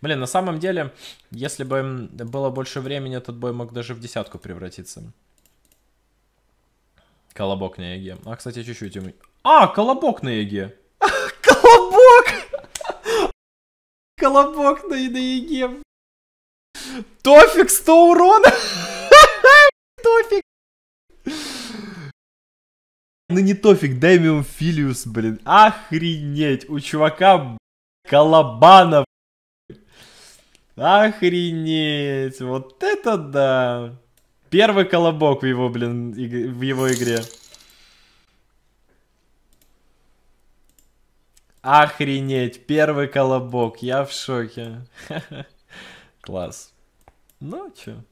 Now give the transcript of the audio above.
Блин, на самом деле, если бы было больше времени, этот бой мог даже в десятку превратиться. Колобок на Еге. А, кстати, чуть-чуть ему... А, колобок на Еге! Колобок! Колобок на Еге! Тофик 100 урона! Тофик! Ну не Тофик, Дэмиум Филиус, блин. Охренеть! У чувака Колобанов Охренеть, вот это да. Первый колобок в его, блин, иг... в его игре. Охренеть, первый колобок, я в шоке. Класс. Ну, чё.